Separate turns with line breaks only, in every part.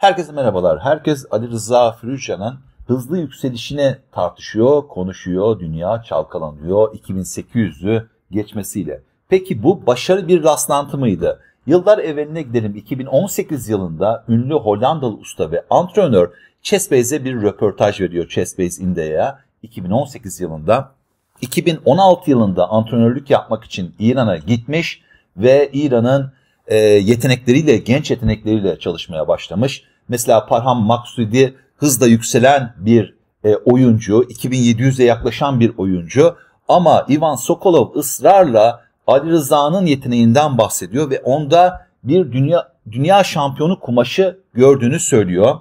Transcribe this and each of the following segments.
Herkese merhabalar. Herkes Ali Rıza Firuşan'ın hızlı yükselişine tartışıyor, konuşuyor, dünya çalkalanıyor 2800'ü geçmesiyle. Peki bu başarı bir rastlantı mıydı? Yıllar evveline gidelim 2018 yılında ünlü Hollandalı usta ve antrenör Chessbase'e bir röportaj veriyor Chessbase India'ya 2018 yılında. 2016 yılında antrenörlük yapmak için İran'a gitmiş ve İran'ın e, yetenekleriyle, genç yetenekleriyle çalışmaya başlamış. Mesela Parham Maksudi hızla yükselen bir e, oyuncu, 2700'e yaklaşan bir oyuncu ama Ivan Sokolov ısrarla Ali Rıza'nın yeteneğinden bahsediyor ve onda bir dünya dünya şampiyonu kumaşı gördüğünü söylüyor.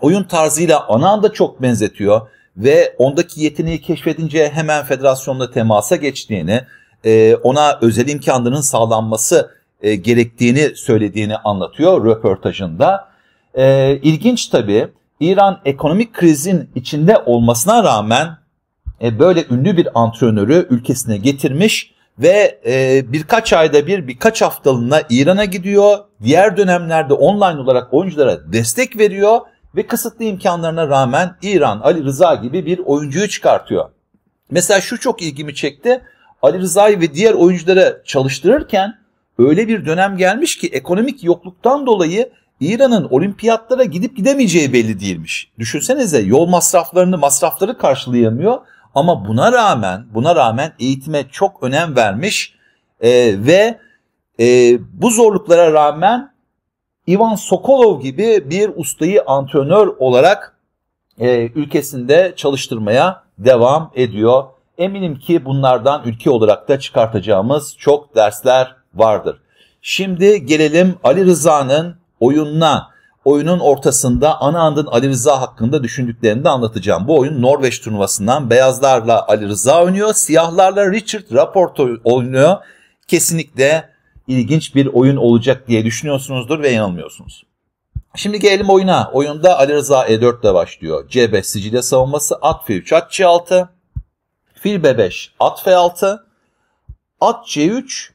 Oyun tarzıyla Anan da çok benzetiyor ve ondaki yeteneği keşfedince hemen federasyonla temasa geçtiğini, e, ona özel imkanların sağlanması e, gerektiğini söylediğini anlatıyor röportajında e, ilginç tabii. İran ekonomik krizin içinde olmasına rağmen e, böyle ünlü bir antrenörü ülkesine getirmiş ve e, birkaç ayda bir birkaç haftalığına İran'a gidiyor. Diğer dönemlerde online olarak oyunculara destek veriyor ve kısıtlı imkanlarına rağmen İran Ali Rıza gibi bir oyuncuyu çıkartıyor. Mesela şu çok ilgimi çekti. Ali Rıza'yı ve diğer oyunculara çalıştırırken öyle bir dönem gelmiş ki ekonomik yokluktan dolayı İran'ın olimpiyatlara gidip gidemeyeceği belli değilmiş. Düşünsenize yol masraflarını masrafları karşılayamıyor ama buna rağmen buna rağmen eğitime çok önem vermiş e, ve e, bu zorluklara rağmen Ivan Sokolov gibi bir ustayı antrenör olarak e, ülkesinde çalıştırmaya devam ediyor. Eminim ki bunlardan ülke olarak da çıkartacağımız çok dersler vardır. Şimdi gelelim Ali Rıza'nın oyununa oyunun ortasında Anahand'ın Ali Rıza hakkında düşündüklerini de anlatacağım. Bu oyun Norveç turnuvasından beyazlarla Ali Rıza oynuyor, siyahlarla Richard Raport oynuyor. Kesinlikle ilginç bir oyun olacak diye düşünüyorsunuzdur ve yanılmıyorsunuz. Şimdi gelelim oyuna. Oyunda Ali Rıza E4 ile başlıyor. C5 Sicilya savunması, at F3, at C6, fil B5, at F6, at C3,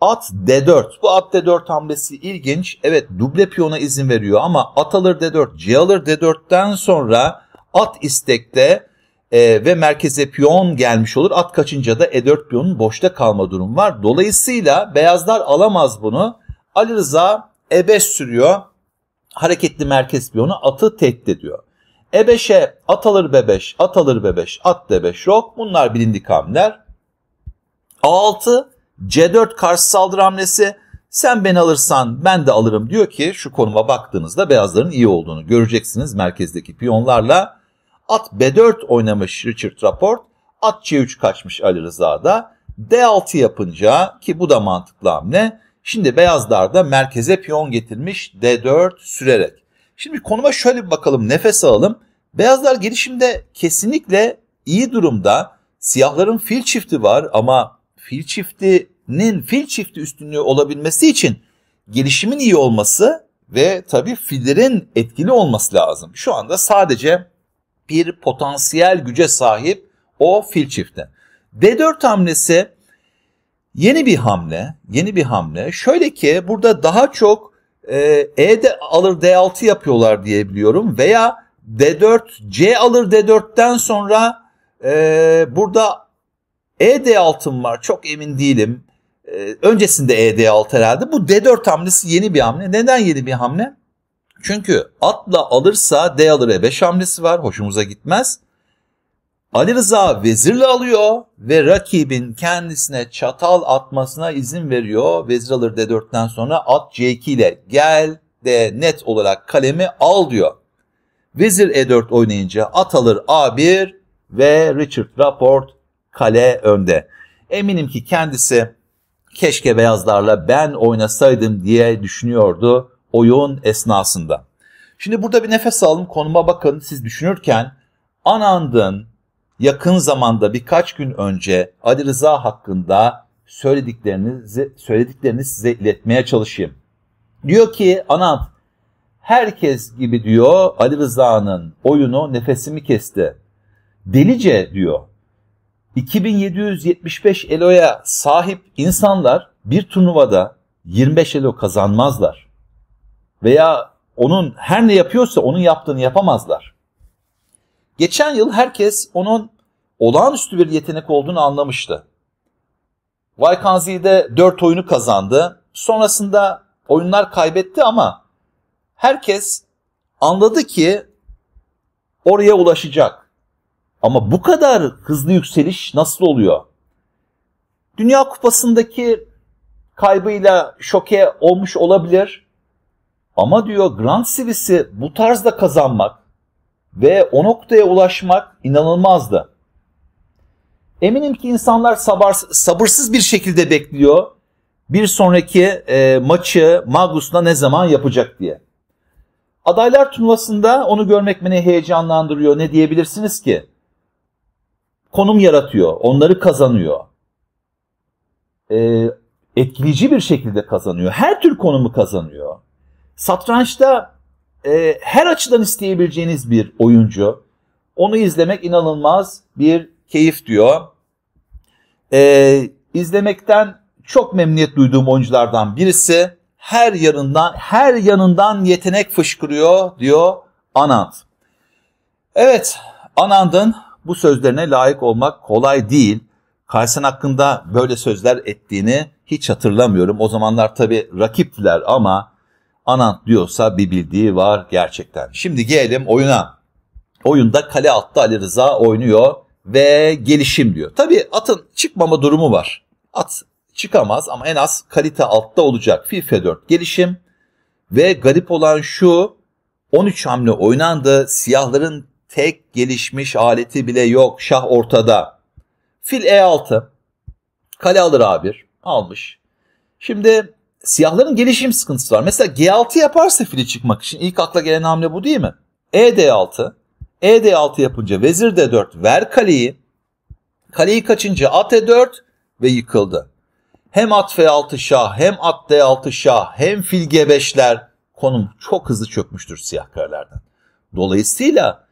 At D4. Bu at D4 hamlesi ilginç. Evet duble piyona izin veriyor ama at alır D4, C alır D4'ten sonra at istekte e, ve merkeze piyon gelmiş olur. At kaçınca da E4 piyonun boşta kalma durum var. Dolayısıyla beyazlar alamaz bunu. Ali Rıza E5 sürüyor. Hareketli merkez piyonu atı tehdit ediyor. E5'e at alır B5, at alır B5, at D5 yok. Bunlar bilindik hamleler. A6 C4 karşı saldırı hamlesi sen beni alırsan ben de alırım diyor ki şu konuma baktığınızda beyazların iyi olduğunu göreceksiniz merkezdeki piyonlarla. At B4 oynamış Richard Rapport, at C3 kaçmış Ali Rıza'da. D6 yapınca ki bu da mantıklı hamle. Şimdi beyazlar da merkeze piyon getirmiş D4 sürerek. Şimdi konuma şöyle bir bakalım nefes alalım. Beyazlar gelişimde kesinlikle iyi durumda. Siyahların fil çifti var ama fil çiftinin fil çifti üstünlüğü olabilmesi için gelişimin iyi olması ve tabii fillerin etkili olması lazım. Şu anda sadece bir potansiyel güce sahip o fil çifti. D4 hamlesi yeni bir hamle, yeni bir hamle. Şöyle ki burada daha çok e, E de alır D6 yapıyorlar diyebiliyorum veya D4 C alır D4'ten sonra e, burada ED6 var? Çok emin değilim. Ee, öncesinde ED6 herhalde. Bu D4 hamlesi yeni bir hamle. Neden yeni bir hamle? Çünkü atla alırsa D alır E5 hamlesi var. Hoşumuza gitmez. Ali Rıza vezirle alıyor ve rakibin kendisine çatal atmasına izin veriyor. Vezir alır D4'ten sonra at C2 ile gel de net olarak kalemi al diyor. Vezir E4 oynayınca at alır A1 ve Richard Rapport kale önde. Eminim ki kendisi keşke beyazlarla ben oynasaydım diye düşünüyordu oyun esnasında. Şimdi burada bir nefes alın konuma bakın siz düşünürken Anand'ın yakın zamanda birkaç gün önce Ali Rıza hakkında söylediklerinizi söylediklerini size iletmeye çalışayım. Diyor ki Anand herkes gibi diyor Ali Rıza'nın oyunu nefesimi kesti. Delice diyor. 2775 eloya sahip insanlar bir turnuvada 25 elo kazanmazlar. Veya onun her ne yapıyorsa onun yaptığını yapamazlar. Geçen yıl herkes onun olağanüstü bir yetenek olduğunu anlamıştı. Valkanzi'de 4 oyunu kazandı. Sonrasında oyunlar kaybetti ama herkes anladı ki oraya ulaşacak. Ama bu kadar hızlı yükseliş nasıl oluyor? Dünya Kupası'ndaki kaybıyla şoke olmuş olabilir. Ama diyor Grand Sivisi bu tarzda kazanmak ve o noktaya ulaşmak inanılmazdı. Eminim ki insanlar sabır, sabırsız bir şekilde bekliyor bir sonraki e, maçı Magnus'la ne zaman yapacak diye. Adaylar turnuvasında onu görmek beni heyecanlandırıyor ne diyebilirsiniz ki? konum yaratıyor, onları kazanıyor. E, etkileyici bir şekilde kazanıyor. Her tür konumu kazanıyor. Satrançta e, her açıdan isteyebileceğiniz bir oyuncu. Onu izlemek inanılmaz bir keyif diyor. E, izlemekten çok memnuniyet duyduğum oyunculardan birisi. Her yanından her yanından yetenek fışkırıyor diyor Anand. Evet, Anand'ın bu sözlerine layık olmak kolay değil. Kaysen hakkında böyle sözler ettiğini hiç hatırlamıyorum. O zamanlar tabii rakipler ama Anant diyorsa bir bildiği var gerçekten. Şimdi gelelim oyuna. Oyunda kale altta Ali Rıza oynuyor ve gelişim diyor. Tabii atın çıkmama durumu var. At çıkamaz ama en az kalite altta olacak. FIFA 4 gelişim ve garip olan şu 13 hamle oynandı. Siyahların tek gelişmiş aleti bile yok. Şah ortada. Fil E6. Kale alır A1. Almış. Şimdi siyahların gelişim sıkıntısı var. Mesela G6 yaparsa fili çıkmak için ilk akla gelen hamle bu değil mi? E D6. E D6 yapınca vezir D4 ver kaleyi. Kaleyi kaçınca at E4 ve yıkıldı. Hem at F6 şah hem at D6 şah hem fil G5'ler konum çok hızlı çökmüştür siyah karelerden. Dolayısıyla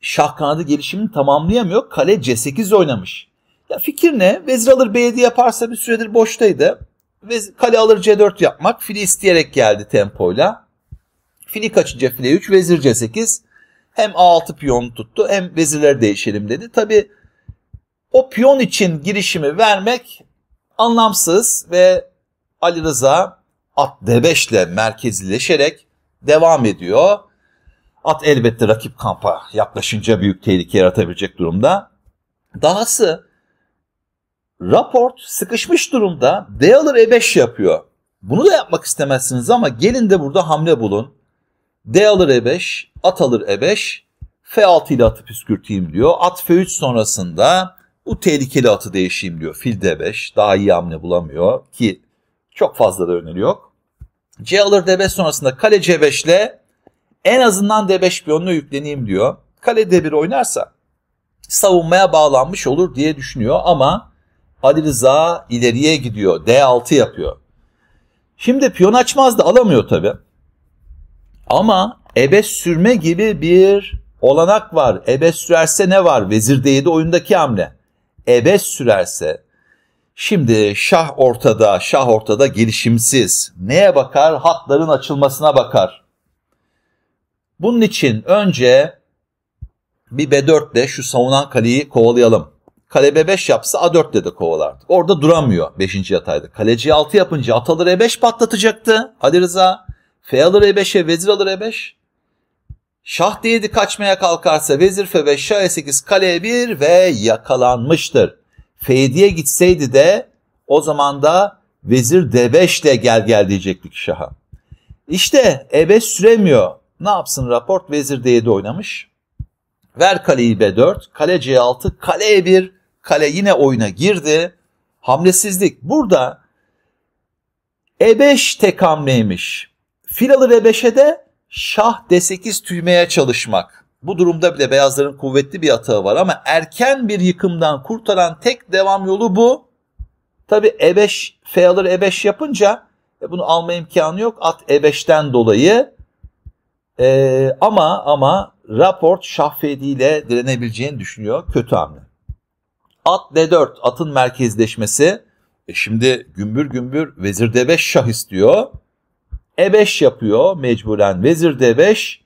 şah kanadı gelişimini tamamlayamıyor. Kale C8 oynamış. Ya fikir ne? Vezir alır B7 yaparsa bir süredir boştaydı. Vezir, kale alır C4 yapmak. Fili isteyerek geldi tempoyla. Fili kaçınca file 3, vezir C8. Hem A6 piyonu tuttu hem vezirleri değişelim dedi. Tabi o piyon için girişimi vermek anlamsız ve Ali Rıza at D5 ile merkezileşerek devam ediyor. At elbette rakip kampa yaklaşınca büyük tehlike yaratabilecek durumda. Dahası raport sıkışmış durumda D alır E5 yapıyor. Bunu da yapmak istemezsiniz ama gelin de burada hamle bulun. D alır E5, at alır E5, F6 ile atı püskürteyim diyor. At F3 sonrasında bu tehlikeli atı değişeyim diyor. Fil D5 daha iyi hamle bulamıyor ki çok fazla da öneri yok. C alır D5 sonrasında kale C5 ile en azından D5 piyonuna yükleneyim diyor. Kale D1 oynarsa savunmaya bağlanmış olur diye düşünüyor ama Ali Rıza ileriye gidiyor. D6 yapıyor. Şimdi piyon açmaz da alamıyor tabi. Ama ebe sürme gibi bir olanak var. Ebe sürerse ne var? Vezir D7 oyundaki hamle. Ebe sürerse Şimdi şah ortada, şah ortada gelişimsiz. Neye bakar? Hatların açılmasına bakar. Bunun için önce bir B4 ile şu savunan kaleyi kovalayalım. Kale B5 yapsa A4 ile de kovalardık. Orada duramıyor 5. yataydı. Kaleci 6 yapınca at alır E5 patlatacaktı. Ali Rıza. F alır E5'e vezir alır E5. Şah D7 kaçmaya kalkarsa vezir F5 şah E8 kale E1 ve yakalanmıştır. F7'ye gitseydi de o zaman da vezir D5 ile gel gel diyecektik şaha. İşte E5 süremiyor. Ne yapsın Raport? Vezir D7 oynamış. Ver kaleyi B4, kale C6, kale E1, kale yine oyuna girdi. Hamlesizlik. Burada E5 tek hamleymiş. Fil alır E5'e de şah D8 tüymeye çalışmak. Bu durumda bile beyazların kuvvetli bir atağı var ama erken bir yıkımdan kurtaran tek devam yolu bu. Tabi E5 F alır E5 yapınca e bunu alma imkanı yok. At E5'ten dolayı e, ama ama raport Şahfedi ile direnebileceğini düşünüyor. Kötü hamle. At D4 atın merkezleşmesi. E şimdi gümbür gümbür vezir D5 şah istiyor. E5 yapıyor mecburen vezir D5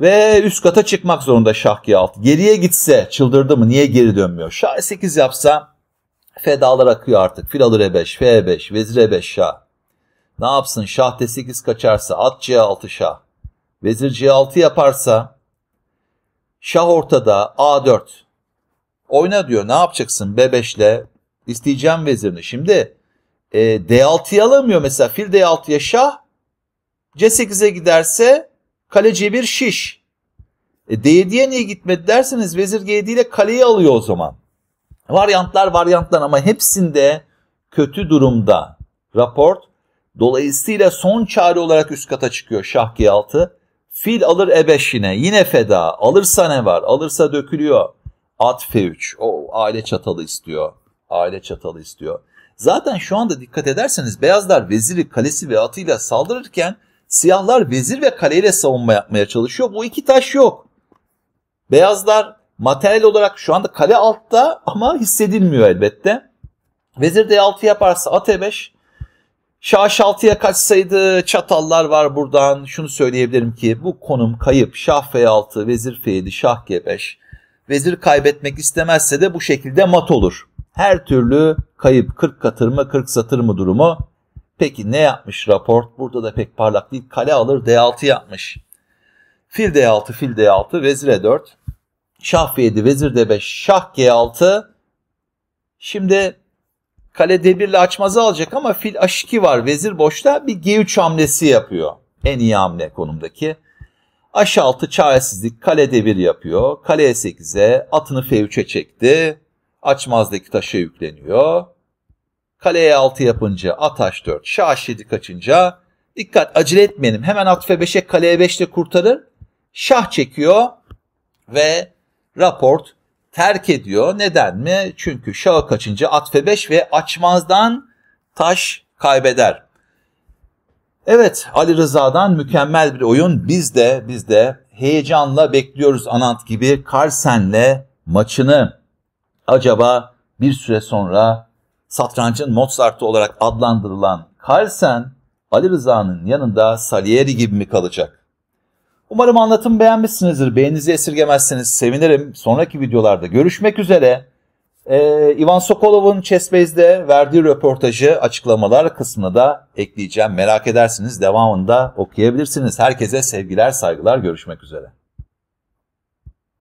ve üst kata çıkmak zorunda şah G6. Geriye gitse çıldırdı mı niye geri dönmüyor? Şah 8 e yapsa fedalar akıyor artık. Fil alır E5, F5, vezir E5 şah. Ne yapsın şah D8 kaçarsa at C6 şah. Vezir C6 yaparsa şah ortada A4. Oyna diyor ne yapacaksın B5'le isteyeceğim vezirini. Şimdi e, D6'yı alamıyor mesela fil D6'ya şah C8'e giderse kale C1 şiş. E, D7'ye niye gitmedi derseniz vezir G7 ile kaleyi alıyor o zaman. Varyantlar varyantlar ama hepsinde kötü durumda raport. Dolayısıyla son çare olarak üst kata çıkıyor şah G6. Fil alır ebeşine yine feda. Alırsa ne var? Alırsa dökülüyor. At F3. O aile çatalı istiyor. Aile çatalı istiyor. Zaten şu anda dikkat ederseniz beyazlar veziri, kalesi ve atıyla saldırırken siyahlar vezir ve kaleyle savunma yapmaya çalışıyor. Bu iki taş yok. Beyazlar materyal olarak şu anda kale altta ama hissedilmiyor elbette. Vezir D6 yaparsa at E5, Şah Şaşaltıya kaçsaydı çatallar var buradan. Şunu söyleyebilirim ki bu konum kayıp. Şah F6, Vezir F7, Şah G5. Vezir kaybetmek istemezse de bu şekilde mat olur. Her türlü kayıp 40 katır mı 40 satır mı durumu. Peki ne yapmış rapor? Burada da pek parlak değil. Kale alır D6 yapmış. Fil D6, fil D6, vezir E4. Şah F7, vezir D5, şah G6. Şimdi Kale D1'le açmazı alacak ama fil H2 var. Vezir boşta bir G3 hamlesi yapıyor. En iyi hamle konumdaki. H6 çaresizlik kale devir yapıyor. Kale E8'e atını F3'e çekti. Açmazdaki taşa yükleniyor. Kale E6 yapınca at H4 şah H7 kaçınca dikkat acele etmeyelim. Hemen at F5'e kale E5 kurtarır. Şah çekiyor ve raport terk ediyor. Neden mi? Çünkü şah kaçıncı atfe 5 ve açmazdan taş kaybeder. Evet Ali Rıza'dan mükemmel bir oyun. Biz de biz de heyecanla bekliyoruz Anant gibi Carsen'le maçını. Acaba bir süre sonra satrancın Mozart'ı olarak adlandırılan Carlsen Ali Rıza'nın yanında Salieri gibi mi kalacak? Umarım anlatımı beğenmişsinizdir. Beğeninizi esirgemezseniz sevinirim. Sonraki videolarda görüşmek üzere. Ee, Ivan Sokolov'un Chessbase'de verdiği röportajı açıklamalar kısmına da ekleyeceğim. Merak edersiniz devamında okuyabilirsiniz. Herkese sevgiler, saygılar, görüşmek üzere.